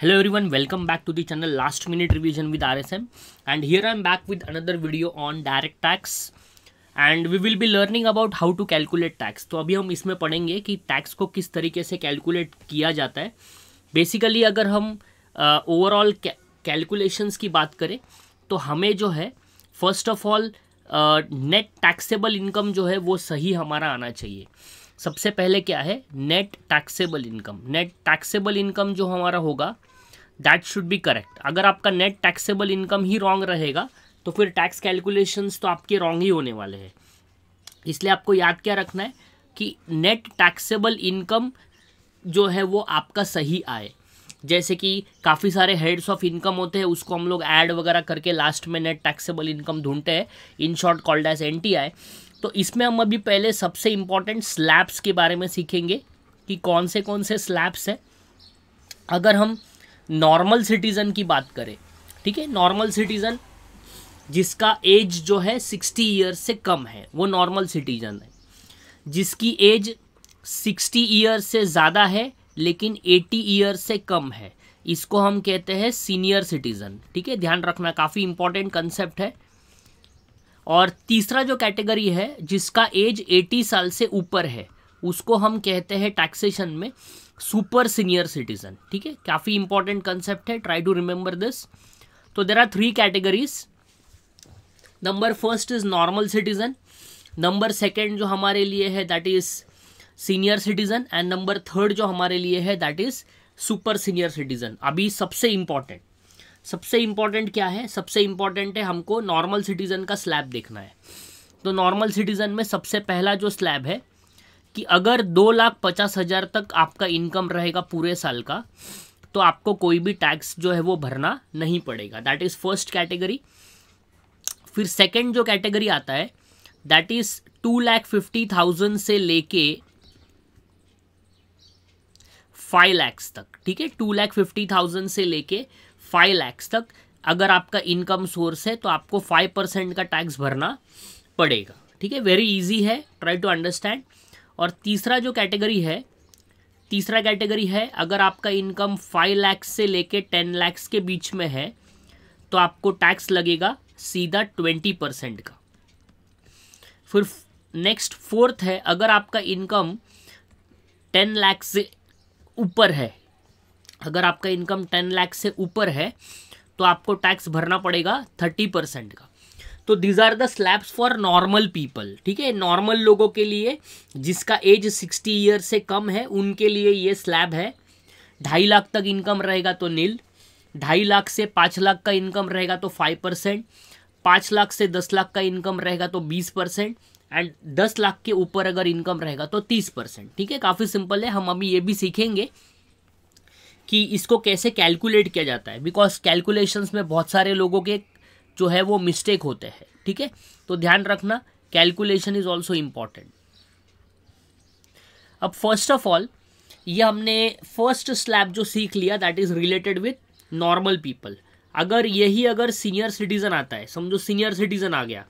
hello hello welcome back to to the channel last minute revision with and here I am back with another video on direct tax and we will be learning about how to calculate tax तो अभी हम इसमें पढ़ेंगे कि tax को किस तरीके से कैलकुलेट किया जाता है बेसिकली अगर हम ओवरऑल कैलकुलेशंस की बात करें तो हमें जो है first of all net taxable income जो है वो सही हमारा आना चाहिए सबसे पहले क्या है net taxable income net taxable income जो हमारा होगा दैट शुड बी करेक्ट अगर आपका नेट टैक्सेबल इनकम ही रॉन्ग रहेगा तो फिर टैक्स कैलकुलेशंस तो आपके रॉन्ग ही होने वाले हैं इसलिए आपको याद क्या रखना है कि नेट टैक्सेबल इनकम जो है वो आपका सही आए जैसे कि काफ़ी सारे हेड्स ऑफ इनकम होते हैं उसको हम लोग ऐड वगैरह करके लास्ट में नेट टैक्सेबल इनकम ढूंढते हैं in short called as N T I तो इसमें हम अभी पहले सबसे इम्पॉर्टेंट स्लैब्स के बारे में सीखेंगे कि कौन से कौन से स्लैब्स हैं अगर हम नॉर्मल सिटीज़न की बात करें ठीक है नॉर्मल सिटीज़न जिसका एज जो है सिक्सटी ईयर से कम है वो नॉर्मल सिटीज़न है जिसकी एज सिक्सटी ईयर से ज़्यादा है लेकिन एटी ईयर से कम है इसको हम कहते हैं सीनियर सिटीज़न ठीक है ध्यान रखना काफ़ी इम्पोर्टेंट कंसेप्ट है और तीसरा जो कैटेगरी है जिसका एज 80 साल से ऊपर है उसको हम कहते हैं टैक्सेशन में सुपर सीनियर सिटीजन ठीक है काफ़ी इंपॉर्टेंट कंसेप्ट है ट्राई टू रिमेंबर दिस तो there are three categories number first is normal citizen number second जो हमारे लिए है that is senior citizen and number third जो हमारे लिए है that is super senior citizen अभी सबसे इंपॉर्टेंट सबसे इम्पॉर्टेंट क्या है सबसे इम्पॉर्टेंट है हमको नॉर्मल सिटीज़न का स्लैब देखना है तो नॉर्मल सिटीज़न में सबसे पहला जो स्लैब है कि अगर दो लाख पचास हज़ार तक आपका इनकम रहेगा पूरे साल का तो आपको कोई भी टैक्स जो है वो भरना नहीं पड़ेगा दैट इज़ फर्स्ट कैटेगरी फिर सेकेंड जो कैटेगरी आता है that is two lakh fifty thousand से लेके फाइव लैक्स तक ठीक है टू लैख फिफ्टी थाउजेंड से लेके फाइव लैक्स तक अगर आपका इनकम सोर्स है तो आपको फाइव परसेंट का टैक्स भरना पड़ेगा ठीक है वेरी इजी है ट्राई टू अंडरस्टैंड और तीसरा जो कैटेगरी है तीसरा कैटेगरी है अगर आपका इनकम फाइव लैक्स से लेके टेन लैक्स के बीच में है तो आपको टैक्स लगेगा सीधा ट्वेंटी परसेंट का फिर नेक्स्ट फोर्थ है अगर आपका इनकम टेन लैक्स से ऊपर है अगर आपका इनकम टेन लाख से ऊपर है तो आपको टैक्स भरना पड़ेगा थर्टी परसेंट का तो these are the slabs for normal people ठीक है नॉर्मल लोगों के लिए जिसका एज सिक्सटी ईयर से कम है उनके लिए ये स्लैब है ढाई लाख तक इनकम रहेगा तो नील ढाई लाख से पाँच लाख का इनकम रहेगा तो फाइव परसेंट पाँच लाख से दस लाख का इनकम रहेगा तो बीस परसेंट एंड दस लाख के ऊपर अगर इनकम रहेगा तो तीस परसेंट ठीक है काफ़ी सिंपल है हम अभी ये भी सीखेंगे कि इसको कैसे कैलकुलेट किया जाता है बिकॉज कैलकुलेशंस में बहुत सारे लोगों के जो है वो मिस्टेक होते हैं ठीक है तो ध्यान रखना कैलकुलेशन इज़ ऑल्सो इम्पॉर्टेंट अब फर्स्ट ऑफ ऑल ये हमने फर्स्ट स्लैब जो सीख लिया that is related with normal people अगर यही अगर सीनियर सिटीज़न आता है समझो सीनियर सिटीज़न आ गया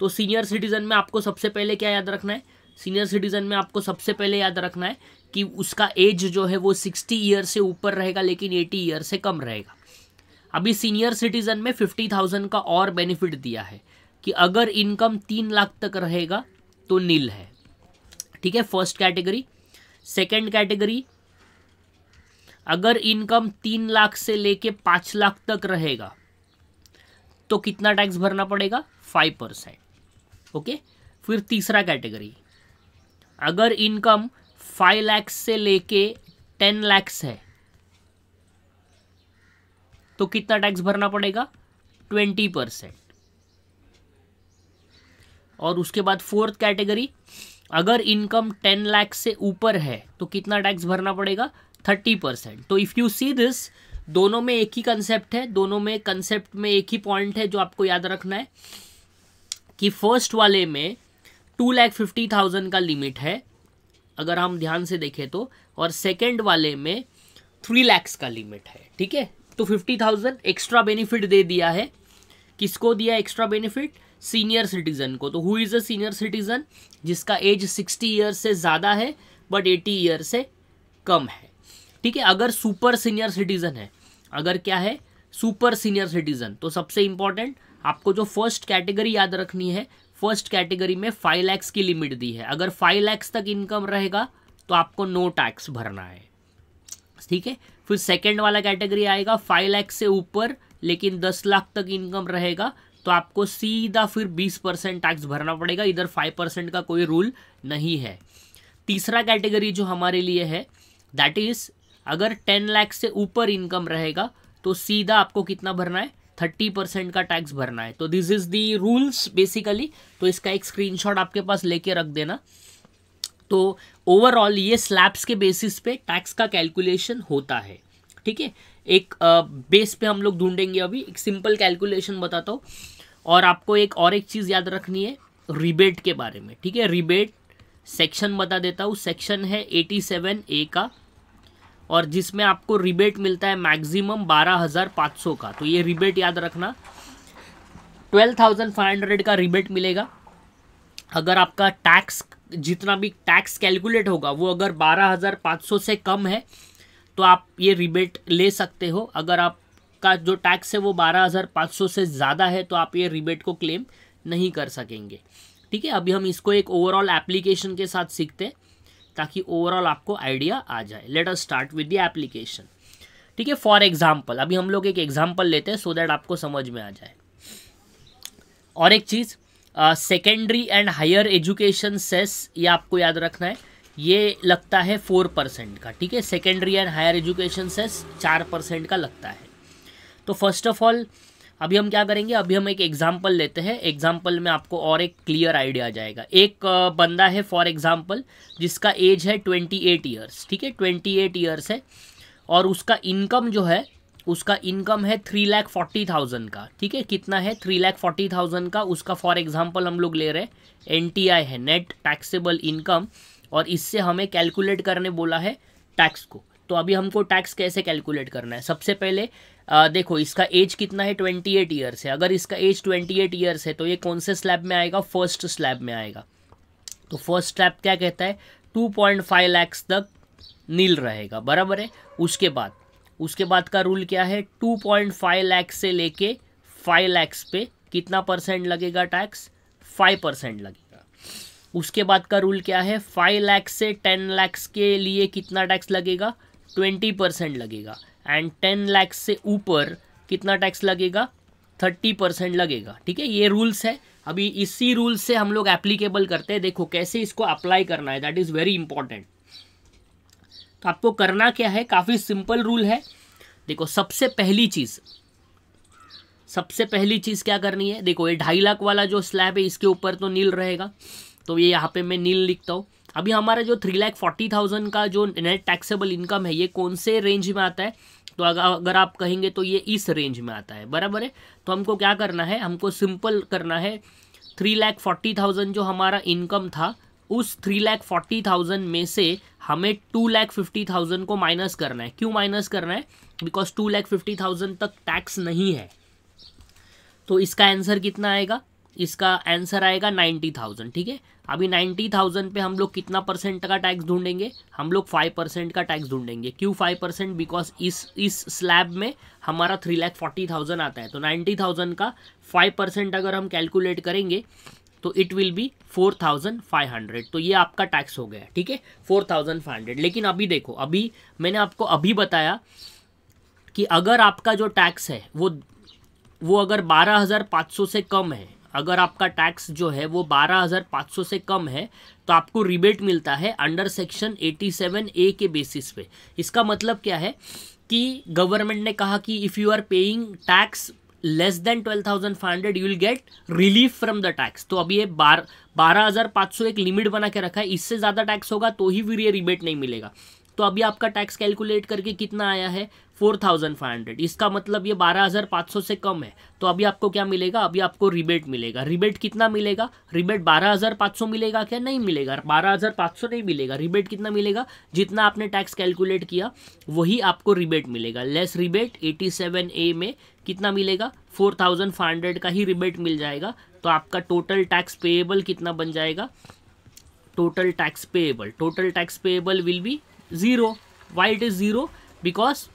तो सीनियर सिटीज़न में आपको सबसे पहले क्या याद रखना है सीनियर सिटीज़न में आपको सबसे पहले याद रखना है कि उसका एज जो है वो सिक्सटी ईयर से ऊपर रहेगा लेकिन एटी ईयर से कम रहेगा अभी सीनियर सिटीज़न में फिफ्टी थाउजेंड का और बेनिफिट दिया है कि अगर इनकम तीन लाख तक रहेगा तो नील है ठीक है फर्स्ट कैटेगरी सेकेंड कैटेगरी अगर इनकम तीन लाख से लेके पांच लाख तक रहेगा तो कितना टैक्स भरना पड़ेगा फाइव परसेंट ओके फिर तीसरा कैटेगरी अगर इनकम फाइव लैक्स से लेके टेन लैक्स है तो कितना टैक्स भरना पड़ेगा ट्वेंटी परसेंट और उसके बाद फोर्थ कैटेगरी अगर इनकम टेन लाख से ऊपर है तो कितना टैक्स भरना पड़ेगा थर्टी परसेंट तो इफ़ यू सी दिस दोनों में एक ही कंसेप्ट है दोनों में कंसेप्ट में एक ही पॉइंट है जो आपको याद रखना है कि फर्स्ट वाले में टू लैख फिफ्टी थाउजेंड का लिमिट है अगर हम ध्यान से देखें तो और सेकेंड वाले में थ्री लैक्स का लिमिट है ठीक है तो फिफ्टी थाउजेंड एक्स्ट्रा बेनिफिट दे दिया है किसको दिया एक्स्ट्रा बेनिफिट सीनियर सिटीजन को तो who is a senior citizen जिसका एज सिक्सटी ईयर से ज़्यादा है बट एटी ईयर से कम है ठीक है अगर सुपर सीनियर सिटीजन है अगर क्या है सुपर सीनियर सिटीजन तो सबसे इंपॉर्टेंट आपको जो फर्स्ट कैटेगरी याद रखनी है फर्स्ट कैटेगरी में फाइव लैक्स की लिमिट दी है अगर फाइव लैक्स तक इनकम रहेगा तो आपको नो टैक्स भरना है ठीक है फिर सेकेंड वाला कैटेगरी आएगा फाइव लैक्स से ऊपर लेकिन दस लाख तक इनकम रहेगा तो आपको सीधा फिर बीस परसेंट टैक्स भरना पड़ेगा इधर फाइव परसेंट का कोई रूल नहीं है तीसरा कैटेगरी जो हमारे लिए है दैट इज़ अगर टेन लैक्स से ऊपर इनकम रहेगा तो सीधा आपको कितना भरना है थर्टी परसेंट का टैक्स भरना है तो this is the rules basically तो इसका एक स्क्रीनशॉट आपके पास लेके रख देना तो ओवरऑल ये स्लैब्स के बेसिस पे टैक्स का कैलकुलेशन होता है ठीक है एक बेस पे हम लोग ढूंढेंगे अभी एक सिंपल कैलकुलेशन बताता हूँ और आपको एक और एक चीज़ याद रखनी है रिबेट के बारे में ठीक है रिबेट सेक्शन बता देता हूँ सेक्शन है एटी सेवन ए का और जिसमें आपको रिबेट मिलता है मैक्सिमम बारह हज़ार पाँच सौ का तो ये रिबेट याद रखना ट्वेल्व थाउजेंड फाइव हंड्रेड का रिबेट मिलेगा अगर आपका टैक्स जितना भी टैक्स कैलकुलेट होगा वो अगर बारह हज़ार पाँच सौ से कम है तो आप ये रिबेट ले सकते हो अगर आपका जो टैक्स है वो बारह हज़ार पाँच सौ से ज़्यादा है तो आप ये रिबेट को क्लेम नहीं कर सकेंगे ठीक है अभी हम इसको एक ओवरऑल एप्लीकेशन के साथ सीखते हैं ताकि ओवरऑल आपको आइडिया आ जाए let us start with the application ठीक है फॉर एग्जाम्पल अभी हम लोग एक एग्जाम्पल लेते हैं सो so दैट आपको समझ में आ जाए और एक चीज़ secondary and higher education cess ये आपको याद रखना है ये लगता है फोर परसेंट का ठीक है secondary and higher education cess चार परसेंट का लगता है तो फर्स्ट ऑफ ऑल अभी हम क्या करेंगे अभी हम एक एग्जाम्पल लेते हैं एग्जाम्पल में आपको और एक क्लियर आइडिया आ जाएगा एक बंदा है फॉर एग्जाम्पल जिसका एज है ट्वेंटी एट ईयर्स ठीक है ट्वेंटी एट ईयर्स है और उसका इनकम जो है उसका इनकम है थ्री लैख फोर्टी थाउजेंड का ठीक है कितना है थ्री लैख फोर्टी थाउजेंड का उसका फॉर एग्जाम्पल हम लोग ले रहे हैं एन है नेट टैक्सेबल इनकम और इससे हमें कैलकुलेट करने बोला है टैक्स को तो अभी हमको टैक्स कैसे कैलकुलेट करना है सबसे पहले आ, देखो इसका एज कितना है ट्वेंटी एट ईयर्स है अगर इसका एज ट्वेंटी एट ईयर्स है तो ये कौन से स्लैब में आएगा फर्स्ट स्लैब में आएगा तो फर्स्ट स्लैब क्या कहता है टू पॉइंट फाइव लैक्स तक नील रहेगा बराबर है उसके बाद उसके बाद का रूल क्या है टू पॉइंट फाइव लैक्स से लेके फाइव लैक्स पे कितना परसेंट लगेगा टैक्स फाइव परसेंट लगेगा उसके बाद का रूल क्या है फाइव लैक्स से टेन लैक्स के लिए कितना टैक्स लगेगा ट्वेंटी परसेंट लगेगा एंड टेन लैक्स से ऊपर कितना टैक्स लगेगा थर्टी परसेंट लगेगा ठीक है ये रूल्स है अभी इसी रूल से हम लोग एप्लीकेबल करते हैं देखो कैसे इसको अप्लाई करना है दैट इज़ वेरी इंपॉर्टेंट तो आपको करना क्या है काफ़ी सिंपल रूल है देखो सबसे पहली चीज़ सबसे पहली चीज़ क्या करनी है देखो ये ढाई लाख वाला जो स्लैब है इसके ऊपर तो नील रहेगा तो ये यहाँ पे मैं नील लिखता हूँ अभी हमारा जो थ्री लैख फोर्टी थाउजेंड का जो नेट टैक्सेबल इनकम है ये कौन से रेंज में आता है तो अगर अगर आप कहेंगे तो ये इस रेंज में आता है बराबर है तो हमको क्या करना है हमको सिंपल करना है थ्री लैख फोर्टी थाउजेंड जो हमारा इनकम था उस थ्री लैख फोर्टी थाउजेंड में से हमें टू लैख फिफ्टी थाउजेंड को माइनस करना है क्यों माइनस करना है because two lakh fifty thousand तक टैक्स नहीं है तो इसका आंसर कितना आएगा इसका आंसर आएगा नाइन्टी थाउजेंड ठीक है अभी नाइन्टी थाउजेंड पे हम लोग कितना परसेंट का टैक्स ढूंढेंगे हम लोग फाइव परसेंट का टैक्स ढूंढेंगे क्यों फाइव परसेंट बिकॉज इस इस स्लैब में हमारा थ्री लैख फोर्टी थाउजेंड आता है तो नाइन्टी थाउजेंड का फाइव परसेंट अगर हम कैलकुलेट करेंगे तो it will be four thousand five hundred तो ये आपका टैक्स हो गया ठीक है फोर थाउजेंड फाइव हंड्रेड लेकिन अभी देखो अभी मैंने आपको अभी बताया कि अगर आपका जो टैक्स है वो वो अगर बारह हज़ार पाँच सौ से कम है अगर आपका टैक्स जो है वो 12,500 से कम है तो आपको रिबेट मिलता है अंडर सेक्शन 87 ए के बेसिस पे इसका मतलब क्या है कि गवर्नमेंट ने कहा कि if you are paying tax less than twelve thousand five hundred you will get relief from the tax तो अभी ये बार बारह हज़ार पाँच सौ एक लिमिट बना के रखा है इससे ज़्यादा टैक्स होगा तो ही फिर ये रिबेट नहीं मिलेगा तो अभी आपका टैक्स कैलकुलेट करके कितना आया है फोर थाउजेंड फाइव हंड्रेड इसका मतलब ये बारह हज़ार पाँच सौ से कम है तो अभी आपको क्या मिलेगा अभी आपको रिबेट मिलेगा रिबेट कितना मिलेगा रिबेट बारह हज़ार पाँच सौ मिलेगा क्या नहीं मिलेगा बारह हज़ार पाँच सौ नहीं मिलेगा रिबेट कितना मिलेगा जितना आपने टैक्स कैलकुलेट किया वही आपको रिबेट मिलेगा less rebate eighty seven A में कितना मिलेगा फोर थाउजेंड फाइव हंड्रेड का ही रिबेट मिल जाएगा तो आपका टोटल टैक्स पेएबल कितना बन जाएगा total tax payable total tax payable will be 0 why it is 0 because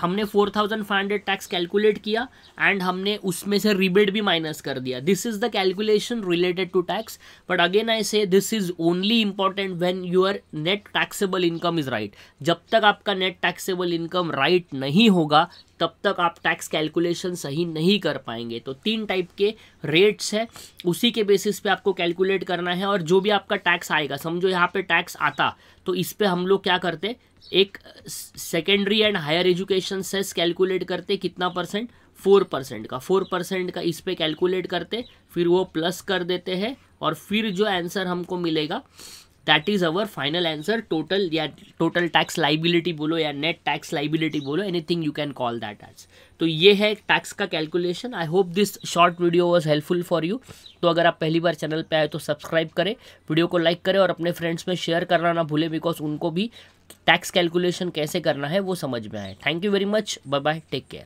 हमने four thousand five hundred tax calculate किया एंड हमने उसमें से रिबेट भी माइनस कर दिया this is the calculation related to tax but again I say this is only important when your net taxable income is right जब तक आपका नेट टैक्सेबल इनकम राइट नहीं होगा तब तक आप टैक्स कैलकुलेशन सही नहीं कर पाएंगे तो तीन टाइप के रेट्स है उसी के बेसिस पे आपको कैलकुलेट करना है और जो भी आपका टैक्स आएगा समझो यहाँ पे टैक्स आता तो इस पर हम लोग क्या करते एक secondary and higher education cess calculate करते कितना परसेंट फोर परसेंट का फोर परसेंट का इस पर कैलकुलेट करते फिर वो प्लस कर देते हैं और फिर जो आंसर हमको मिलेगा that is our final answer total या टोटल टैक्स लाइबिलिटी बोलो या नेट टैक्स लाइबिलिटी बोलो anything you can call that as तो ये है टैक्स का calculation I hope this short video was helpful for you तो अगर आप पहली बार चैनल पर आए तो सब्सक्राइब करें वीडियो को लाइक करें और अपने फ्रेंड्स में शेयर करना ना भूलें बिकॉज उनको भी टैक्स कैलकुलेशन कैसे करना है वो समझ में आए thank you very much bye bye take care